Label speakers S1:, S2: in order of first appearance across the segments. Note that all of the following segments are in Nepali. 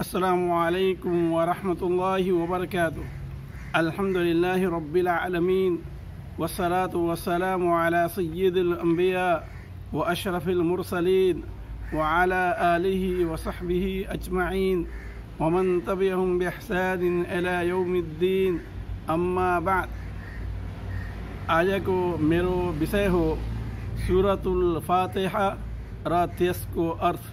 S1: السلام عليكم ورحمة الله وبركاته الحمد لله رب العالمين والصلاة والسلام على سيد الأنبياء وأشرف المرسلين وعلى آله وصحبه أجمعين ومن تبعهم بإحسان إلى يوم الدين أما بعد आजको ميرو بسيهو سورة الفاتحة راتيسكو أرث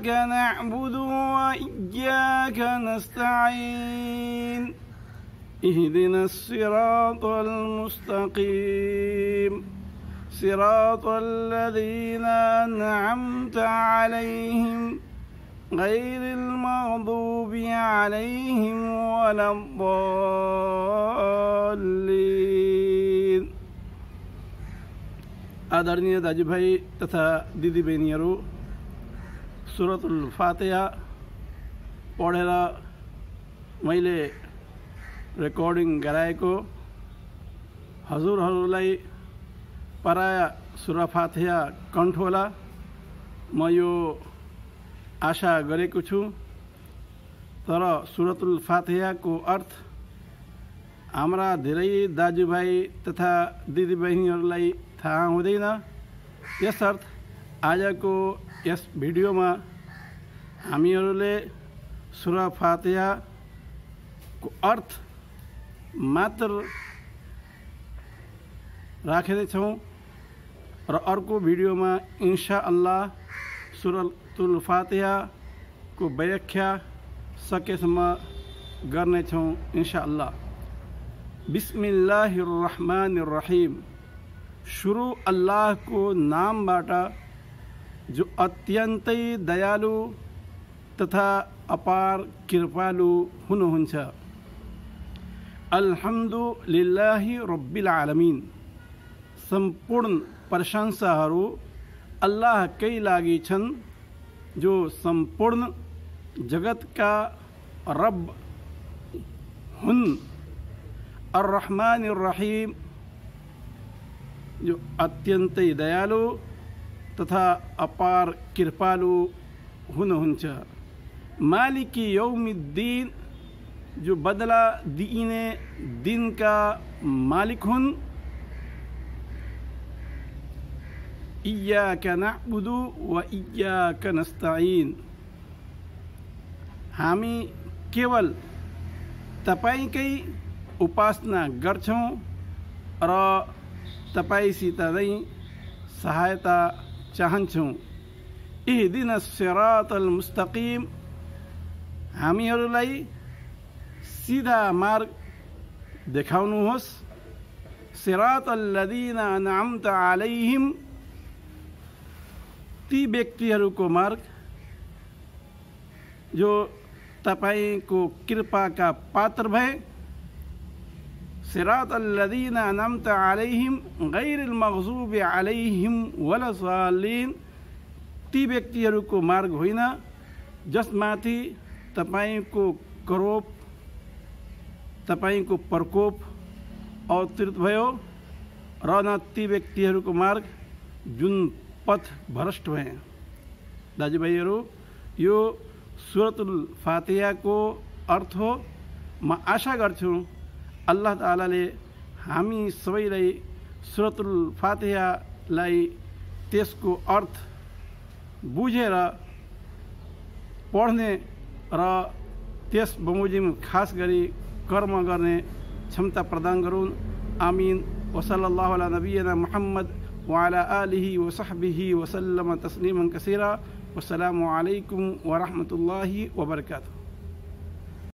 S1: إياك نعبد وإياك نستعين اهدنا الصراط المستقيم صراط الذين أنعمت عليهم غير المغضوب عليهم ولا الضالين أدرني आदरणीय दाजुभाइ तथा दिदीबहिनीहरू सुरतुल फातेहा पढेर मैले रेकर्डिङ गराएको हजुरहरूलाई पराया सुरफाथया कन्ठोला म यो आशा गरेको छु तर सुरतुल फातेहाको अर्थ हाम्रा धेरै दाजुभाइ तथा दिदीबहिनीहरूलाई थाहा हुँदैन यसर्थ आजको यस हमीर सुरा फातिया को अर्थ मात्र राखेदैछौँ र अर्को में इन्सा अल्लाह सुरतुल को व्याख्या सकेसम करने इन्सा अल्लाह बिस्मिल्लाहिर रहमान रहिम सुरु अल्लाहको जो अत्यन्तै दयालु तथा अपार कृपालु हुनुहुन्छ अल्हम्दु लिल्लाही रब्बिल आलमिन सम्पूर्ण प्रशंसाहरू अल्लाहकै लागि छन् जो सम्पूर्ण जगतका रब हुन् अर रहीम जो अत्यन्तै दयालु तथा अपार कृपालु हुनुहुन्छ मालिक यौमिद्दीन जो बदला दीने दिन का मालिक हुन इया का व इया का नस्ताइन हामी केवल तपाईक उपासना गर्छौं र तपाईसित नै सहायता चाहन्छौँ यी दिन सेरातल मुस्तकिम हामीहरूलाई सिधा मार्ग देखाउनुहोस् सेरात अल्लदिन अनामत आलैहिम ती व्यक्तिहरूको मार्ग जो तपाईँको कृपाका पात्र भए सिरात अल्लदीन अनमत अलैहिम गैरमगजूब अलैहिम वलसालीन ती को मार्ग होइन जसमाथि तपाईँको करोप तपाईँको प्रकोप अवतृत भो र न ती व्यक्तिहरूको मार्ग जुन पथ भ्रष्ट भए दाजुभाइहरू यो सुरतुल को अर्थ म आशा गर्छु अल्लाह तालाले हामी सबैलाई सुरतुल लाई त्यसको अर्थ बुझेर पढ्ने र त्यस बमोजिम खास गरी कर्म गर्ने क्षमता प्रदान गरून् आमिन वसल्लाह अला नबीना मोहम्मद वाला आलिही वसहबिही वसलम तस्लिमन कसिरा वसलाम अलैकुम वरहमतुल्लाहि वबरकू